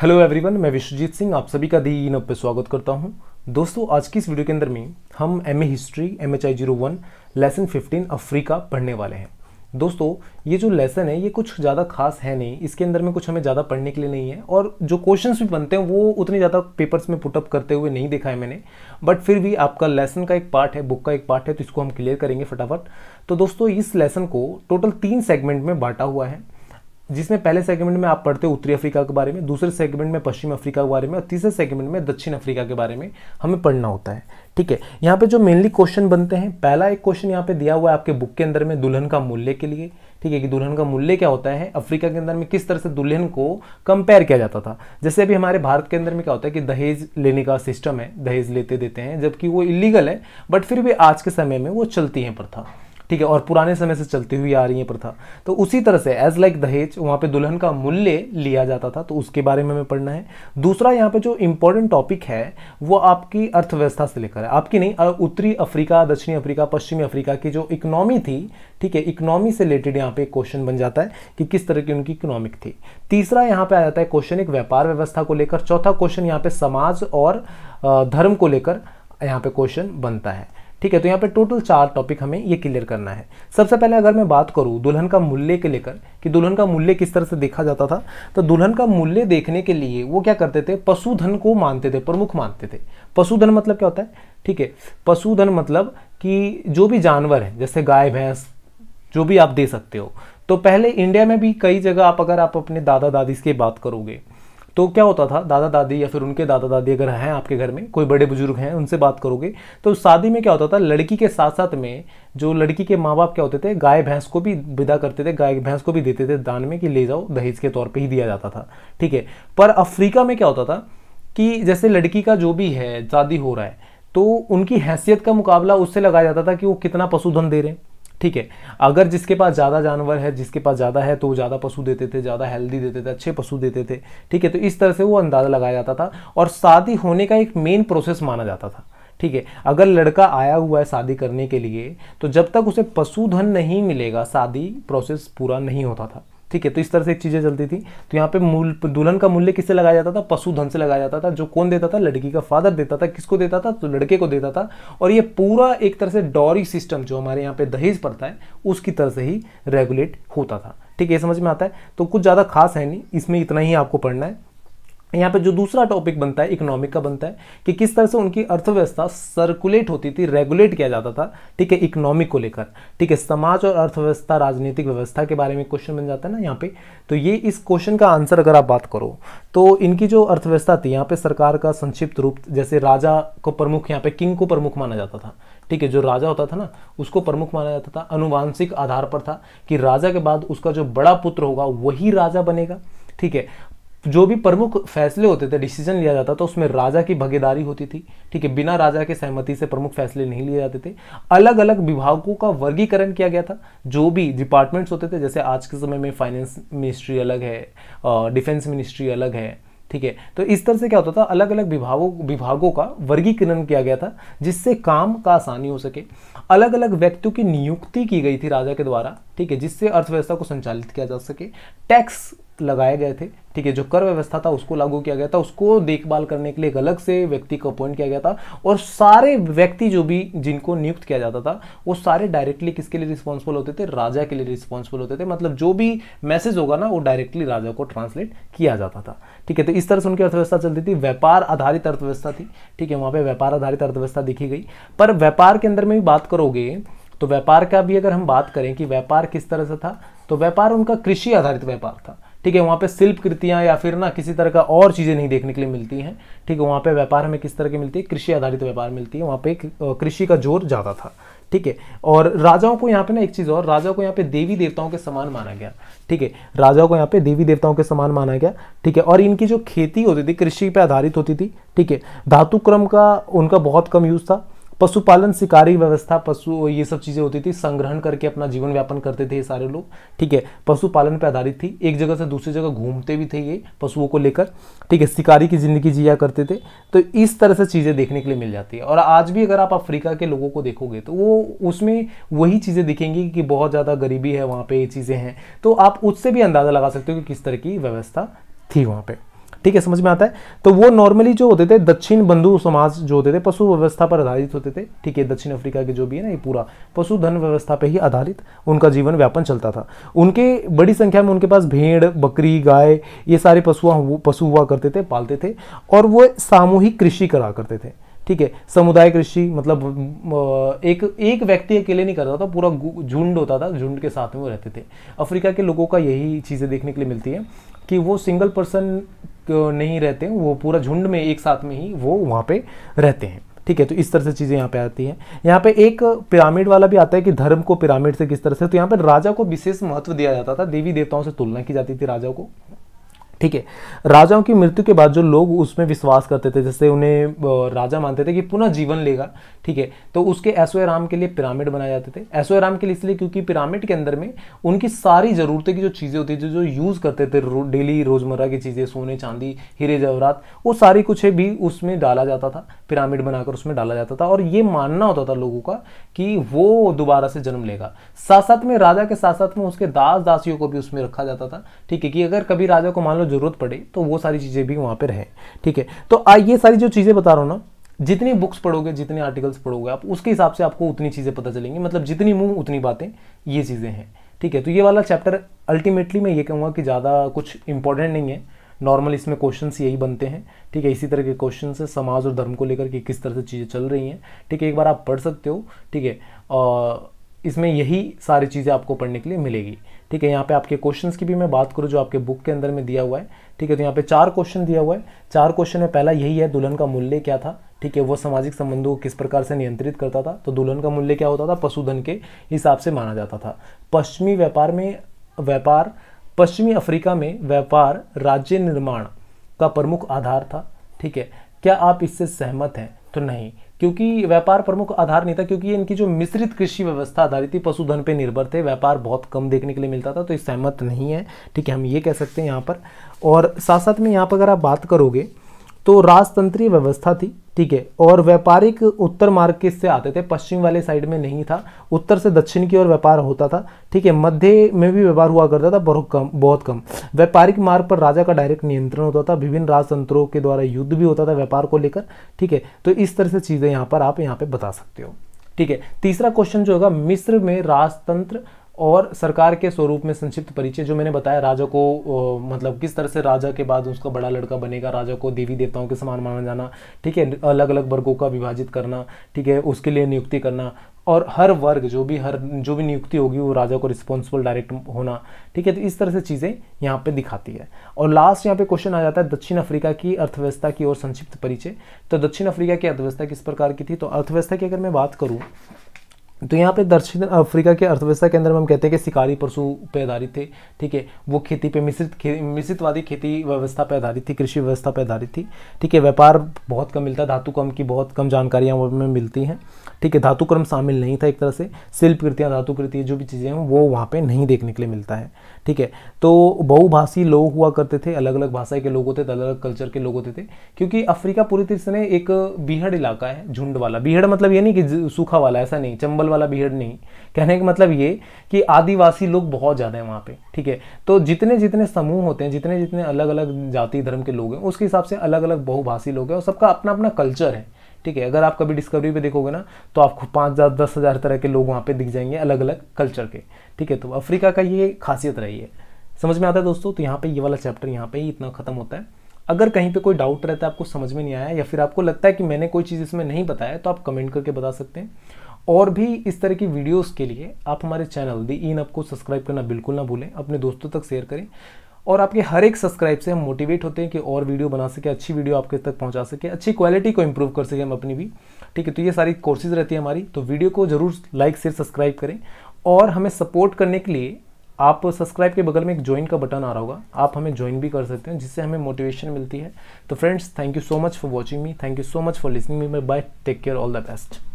hello everyone मैं विश्वजीत सिंह आप सभी का दी इन पे स्वागत करता हूं दोस्तों आज की इस वीडियो के अंदर में हम M A history M H I zero one lesson fifteen Africa पढ़ने वाले हैं दोस्तों ये जो लेसन है ये कुछ ज़्यादा खास है नहीं इसके अंदर में कुछ हमें ज़्यादा पढ़ने के लिए नहीं है और जो क्वेश्चन भी बनते हैं वो उतने ज़्यादा पेपर्स में पुटअप करते हुए नहीं देखा है मैंने बट फिर भी आपका लेसन का एक पार्ट है बुक का एक पार्ट है तो इसको हम क्लियर करेंगे फटाफट तो दोस्तों इस लेसन को टोटल तीन सेगमेंट में बांटा हुआ है जिसमें पहले सेगमेंट में आप पढ़ते हो उत्तरी अफ्रीका के बारे में दूसरे सेगमेंट में पश्चिम अफ्रीका के बारे में और तीसरे सेगमेंट में दक्षिण अफ्रीका के बारे में हमें पढ़ना होता है ठीक है यहाँ पे जो मेनली क्वेश्चन बनते हैं पहला एक क्वेश्चन यहाँ पे दिया हुआ है आपके बुक के अंदर में दुल्हन का मूल्य के लिए ठीक है कि दुल्हन का मूल्य क्या होता है अफ्रीका के अंदर में किस तरह से दुल्हन को कंपेयर किया जाता था जैसे अभी हमारे भारत के अंदर में क्या होता है कि दहेज लेने का सिस्टम है दहेज लेते देते हैं जबकि वो इलीगल है बट फिर भी आज के समय में वो चलती है प्रथा ठीक है और पुराने समय से चलती हुई आ रही है प्रथा तो उसी तरह से एज लाइक दहेज वहाँ पे दुल्हन का मूल्य लिया जाता था तो उसके बारे में हमें पढ़ना है दूसरा यहाँ पे जो इम्पोर्टेंट टॉपिक है वो आपकी अर्थव्यवस्था से लेकर है आपकी नहीं उत्तरी अफ्रीका दक्षिणी अफ्रीका पश्चिमी अफ्रीका की जो इकोनॉमी थी ठीक है इकोनॉमी से रिलेटेड यहाँ पे क्वेश्चन बन जाता है कि किस तरह की उनकी इकोनॉमिक थी तीसरा यहाँ पे आ जाता है क्वेश्चन एक व्यापार व्यवस्था को लेकर चौथा क्वेश्चन यहाँ पे समाज और धर्म को लेकर यहाँ पे क्वेश्चन बनता है ठीक है तो यहाँ पे टोटल चार टॉपिक हमें ये क्लियर करना है सबसे पहले अगर मैं बात करूँ दुल्हन का मूल्य के लेकर कि दुल्हन का मूल्य किस तरह से देखा जाता था तो दुल्हन का मूल्य देखने के लिए वो क्या करते थे पशुधन को मानते थे प्रमुख मानते थे पशुधन मतलब क्या होता है ठीक है पशुधन मतलब कि जो भी जानवर है जैसे गाय भैंस जो भी आप दे सकते हो तो पहले इंडिया में भी कई जगह आप अगर आप अपने दादा दादी की बात करोगे तो क्या होता था दादा दादी या फिर उनके दादा दादी अगर हैं आपके घर में कोई बड़े बुजुर्ग हैं उनसे बात करोगे तो शादी में क्या होता था लड़की के साथ साथ में जो लड़की के माँ बाप क्या होते थे गाय भैंस को भी विदा करते थे गाय भैंस को भी देते थे दान में कि ले जाओ दहेज के तौर पर ही दिया जाता था ठीक है पर अफ्रीका में क्या होता था कि जैसे लड़की का जो भी है शादी हो रहा है तो उनकी हैसियत का मुकाबला उससे लगाया जाता था कि वो कितना पशुधन दे रहे हैं ठीक है अगर जिसके पास ज़्यादा जानवर है जिसके पास ज़्यादा है तो ज़्यादा पशु देते थे ज़्यादा हेल्दी देते थे अच्छे पशु देते थे ठीक है तो इस तरह से वो अंदाज़ा लगाया जाता था और शादी होने का एक मेन प्रोसेस माना जाता था ठीक है अगर लड़का आया हुआ है शादी करने के लिए तो जब तक उसे पशुधन नहीं मिलेगा शादी प्रोसेस पूरा नहीं होता था ठीक है तो इस तरह से एक चीज़ें चलती थी तो यहाँ पे मूल दुल्हन का मूल्य किससे लगाया जाता था पशुधन से लगाया जाता था जो कौन देता था लड़की का फादर देता था किसको देता था तो लड़के को देता था और ये पूरा एक तरह से डॉरी सिस्टम जो हमारे यहाँ पे दहेज पड़ता है उसकी तरह से ही रेगुलेट होता था ठीक है समझ में आता है तो कुछ ज़्यादा खास है नहीं इसमें इतना ही आपको पढ़ना है यहाँ पे जो दूसरा टॉपिक बनता है इकोनॉमिक का बनता है कि किस तरह से उनकी अर्थव्यवस्था सर्कुलेट होती थी रेगुलेट किया जाता था ठीक है इकोनॉमिक को लेकर ठीक है समाज और अर्थव्यवस्था राजनीतिक व्यवस्था के बारे में क्वेश्चन बन जाता है ना यहाँ पे तो ये इस क्वेश्चन का आंसर अगर आप बात करो तो इनकी जो अर्थव्यवस्था थी यहाँ पे सरकार का संक्षिप्त रूप जैसे राजा को प्रमुख यहाँ पे किंग को प्रमुख माना जाता था ठीक है जो राजा होता था ना उसको प्रमुख माना जाता था अनुवांशिक आधार पर था कि राजा के बाद उसका जो बड़ा पुत्र होगा वही राजा बनेगा ठीक है जो भी प्रमुख फैसले होते थे डिसीजन लिया जाता था उसमें राजा की भागीदारी होती थी ठीक है बिना राजा के सहमति से प्रमुख फैसले नहीं लिए जाते थे अलग अलग विभागों का वर्गीकरण किया गया था जो भी डिपार्टमेंट्स होते थे जैसे आज के समय में फाइनेंस मिनिस्ट्री अलग है डिफेंस मिनिस्ट्री अलग है ठीक है तो इस तरह से क्या होता था अलग अलग विभागों विभागों का वर्गीकरण किया गया था जिससे काम का आसानी हो सके अलग अलग व्यक्तियों की नियुक्ति की गई थी राजा के द्वारा ठीक है जिससे अर्थव्यवस्था को संचालित किया जा सके टैक्स लगाए गए थे ठीक है जो कर व्यवस्था था उसको लागू किया गया था उसको देखभाल करने के लिए एक अलग से व्यक्ति को अपॉइंट किया गया था और सारे व्यक्ति जो भी जिनको नियुक्त किया जाता था वो सारे डायरेक्टली किसके लिए रिस्पॉन्सिबल होते थे राजा के लिए रिस्पॉन्सिबल होते थे मतलब जो भी मैसेज होगा ना वो डायरेक्टली राजा को ट्रांसलेट किया जाता था ठीक है तो इस तरह से उनकी अर्थव्यवस्था चलती थी व्यापार आधारित अर्थव्यवस्था थी ठीक है वहाँ पर व्यापार आधारित अर्थव्यवस्था दिखी गई पर व्यापार के अंदर में भी बात करोगे तो व्यापार का भी अगर हम बात करें कि व्यापार किस तरह से था तो व्यापार उनका कृषि आधारित व्यापार था ठीक है वहाँ पे शिल्प कृतियाँ या फिर ना किसी तरह का और चीज़ें नहीं देखने के लिए मिलती हैं ठीक है वहाँ पे व्यापार हमें किस तरह की मिलती है कृषि आधारित व्यापार मिलती है वहाँ पे कृषि का जोर ज़्यादा था ठीक है और राजाओं को यहाँ पे ना एक चीज़ और राजाओं को यहाँ पे देवी देवताओं के समान माना गया ठीक है राजाओं को यहाँ पे देवी देवताओं के समान माना गया ठीक है और इनकी जो खेती होती थी कृषि पर आधारित होती थी ठीक है धातुक्रम का उनका बहुत कम यूज़ था पशुपालन शिकारी व्यवस्था पशु ये सब चीज़ें होती थी संग्रहण करके अपना जीवन व्यापन करते थे ये सारे लोग ठीक है पशुपालन पर आधारित थी एक जगह से दूसरी जगह घूमते भी थे ये पशुओं को लेकर ठीक है शिकारी की ज़िंदगी जिया करते थे तो इस तरह से चीज़ें देखने के लिए मिल जाती है और आज भी अगर आप अफ्रीका के लोगों को देखोगे तो वो उसमें वही चीज़ें दिखेंगी कि बहुत ज़्यादा गरीबी है वहाँ पर ये चीज़ें हैं तो आप उससे भी अंदाज़ा लगा सकते हो कि किस तरह की व्यवस्था थी वहाँ पर ठीक है समझ में आता है तो वो नॉर्मली जो होते थे दक्षिण बंधु समाज जो होते थे पशु व्यवस्था पर आधारित होते थे ठीक है दक्षिण अफ्रीका के जो भी है ना ये पूरा पशुधन व्यवस्था पर ही आधारित उनका जीवन व्यापन चलता था उनके बड़ी संख्या में उनके पास भेड़ बकरी गाय ये सारे पशु पशु हुआ करते थे पालते थे और वो सामूहिक कृषि करा करते थे ठीक है समुदाय कृषि मतलब एक एक व्यक्ति अकेले नहीं करता था पूरा झुंड होता था झुंड के साथ में वो रहते थे अफ्रीका के लोगों का यही चीज़ें देखने के लिए मिलती है कि वो सिंगल पर्सन नहीं रहते हैं वो पूरा झुंड में एक साथ में ही वो वहाँ पे रहते हैं ठीक है तो इस तरह से चीज़ें यहाँ पे आती हैं यहाँ पे एक पिरामिड वाला भी आता है कि धर्म को पिरामिड से किस तरह से तो यहाँ पे राजा को विशेष महत्व दिया जाता था देवी देवताओं से तुलना की जाती थी राजा को ठीक है राजाओं की मृत्यु के बाद जो लोग उसमें विश्वास करते थे जैसे उन्हें राजा मानते थे कि पुनः जीवन लेगा ठीक है तो उसके ऐसो आराम के लिए पिरामिड बनाए जाते थे ऐसो राम के लिए इसलिए क्योंकि पिरामिड के अंदर में उनकी सारी ज़रूरतें की जो चीज़ें होती थी जो यूज़ करते थे रो, डेली रोज़मर्रा की चीज़ें सोने चांदी हीरे जवरात वो सारी कुछ भी उसमें डाला जाता था पिरामिड बनाकर उसमें डाला जाता था और ये मानना होता था लोगों का कि वो दोबारा से जन्म लेगा साथ साथ में राजा के साथ साथ में उसके दास दासियों को भी उसमें रखा जाता था ठीक है कि अगर कभी राजा को मान लो ज़रूरत पड़े तो वो सारी चीज़ें भी वहाँ पर रहें ठीक है तो ये सारी जो चीज़ें बता रहा हूँ ना जितनी बुक्स पढ़ोगे जितने आर्टिकल्स पढ़ोगे आप उसके हिसाब से आपको उतनी चीज़ें पता चलेंगी मतलब जितनी मुँह उतनी बातें ये चीज़ें हैं ठीक है तो ये वाला चैप्टर अल्टीमेटली मैं ये कहूँगा कि ज़्यादा कुछ इंपॉर्टेंट नहीं है नॉर्मल इसमें क्वेश्चन यही बनते हैं ठीक है इसी तरह के क्वेश्चन है समाज और धर्म को लेकर कि किस तरह से चीज़ें चल रही हैं ठीक है एक बार आप पढ़ सकते हो ठीक है और इसमें यही सारी चीज़ें आपको पढ़ने के लिए मिलेगी ठीक है यहाँ पे आपके क्वेश्चंस की भी मैं बात करूँ जो आपके बुक के अंदर में दिया हुआ है ठीक है तो यहाँ पे चार क्वेश्चन दिया हुआ है चार क्वेश्चन में पहला यही है दुल्हन का मूल्य क्या था ठीक है वो सामाजिक संबंधों को किस प्रकार से नियंत्रित करता था तो दुल्हन का मूल्य क्या होता था पशुधन के हिसाब से माना जाता था पश्चिमी व्यापार में व्यापार पश्चिमी अफ्रीका में व्यापार राज्य निर्माण का प्रमुख आधार था ठीक है क्या आप इससे सहमत हैं तो नहीं क्योंकि व्यापार प्रमुख आधार नहीं था क्योंकि इनकी जो मिश्रित कृषि व्यवस्था आधारित थी पशुधन पे निर्भर थे व्यापार बहुत कम देखने के लिए मिलता था तो ये सहमत नहीं है ठीक है हम ये कह सकते हैं यहाँ पर और साथ साथ में यहाँ पर अगर आप बात करोगे तो राजतंत्रीय व्यवस्था थी ठीक है और व्यापारिक उत्तर मार्ग किस से आते थे पश्चिम वाले साइड में नहीं था उत्तर से दक्षिण की ओर व्यापार होता था ठीक है मध्य में भी व्यापार हुआ करता था बहुत कम बहुत कम व्यापारिक मार्ग पर राजा का डायरेक्ट नियंत्रण होता था विभिन्न राजतंत्रों के द्वारा युद्ध भी होता था व्यापार को लेकर ठीक है तो इस तरह से चीज़ें यहाँ पर आप यहाँ पर बता सकते हो ठीक है तीसरा क्वेश्चन जो होगा मिस्र में राजतंत्र और सरकार के स्वरूप में संक्षिप्त परिचय जो मैंने बताया राजा को मतलब किस तरह से राजा के बाद उसका बड़ा लड़का बनेगा राजा को देवी देवताओं के समान माना जाना ठीक है अलग अलग वर्गों का विभाजित करना ठीक है उसके लिए नियुक्ति करना और हर वर्ग जो भी हर जो भी नियुक्ति होगी वो राजा को रिस्पॉन्सिबल डायरेक्ट होना ठीक है तो इस तरह से चीज़ें यहाँ पे दिखाती है और लास्ट यहाँ पे क्वेश्चन आ जाता है दक्षिण अफ्रीका की अर्थव्यवस्था की और संक्षिप्त परिचय तो दक्षिण अफ्रीका की अर्थव्यवस्था किस प्रकार की थी तो अर्थव्यवस्था की अगर मैं बात करूँ तो यहाँ पे दक्षिण अफ्रीका के अर्थव्यवस्था के अंदर में हम कहते हैं कि शिकारी पशु पर आधारित थे ठीक है वो खेती पे मिश्रित खे, मिश्रितवादी खेती व्यवस्था पर आधारित थी कृषि व्यवस्था पर आधारित थी ठीक है व्यापार बहुत कम मिलता धातु कम की बहुत कम जानकारियाँ में मिलती हैं ठीक है धातु कर्म शामिल नहीं था एक तरह से शिल्प कृतियाँ धातु कृतियाँ जो भी चीज़ें हैं वो वहाँ पर नहीं देखने के लिए मिलता है ठीक है तो बहुभाषी लोग हुआ करते थे अलग अलग भाषा के लोग होते थे अलग अलग कल्चर के लोग होते थे क्योंकि अफ्रीका पूरी तरह से एक बीहड़ इलाका है झुंड वाला बीहड़ मतलब ये नहीं कि सूखा वाला ऐसा नहीं चंबल वाला भीड़ नहीं कहने का मतलब ये कि आदिवासी लोग बहुत ज़्यादा हैं वहाँ पे ठीक है तो जितने जितने समूह होते हैं जितने जितने अलग अलग जाति धर्म के लोग हैं उसके हिसाब से अलग अलग बहुभाषी लोग हैं और सबका अपना अपना कल्चर है ठीक है अगर आप कभी डिस्कवरी पे देखोगे ना तो आपको पाँच हज़ार दस हज़ार तरह के लोग वहाँ पे दिख जाएंगे अलग अलग कल्चर के ठीक है तो अफ्रीका का ये खासियत रही है समझ में आता है दोस्तों तो यहाँ पे ये वाला चैप्टर यहाँ पे ही इतना ख़त्म होता है अगर कहीं पे कोई डाउट रहता है आपको समझ में नहीं आया या फिर आपको लगता है कि मैंने कोई चीज़ इसमें नहीं बताया तो आप कमेंट करके बता सकते हैं और भी इस तरह की वीडियोस के लिए आप हमारे चैनल दी इन अप को सब्सक्राइब करना बिल्कुल ना भूलें अपने दोस्तों तक शेयर करें और आपके हर एक सब्सक्राइब से हम मोटिवेट होते हैं कि और वीडियो बना सके अच्छी वीडियो आपके तक पहुंचा सके अच्छी क्वालिटी को इम्प्रूव कर सके हम अपनी भी ठीक है तो ये सारी कोर्सेज रहती है हमारी तो वीडियो को जरूर लाइक शेयर सब्सक्राइब करें और हमें सपोर्ट करने के लिए आप सब्सक्राइब के बगल में एक ज्वाइन का बटन आ रहा होगा आप हमें ज्वाइन भी कर सकते हैं जिससे हमें मोटिवेशन मिलती है तो friends thank you so much for watching me thank you so much for listening me मैं bye take care all the best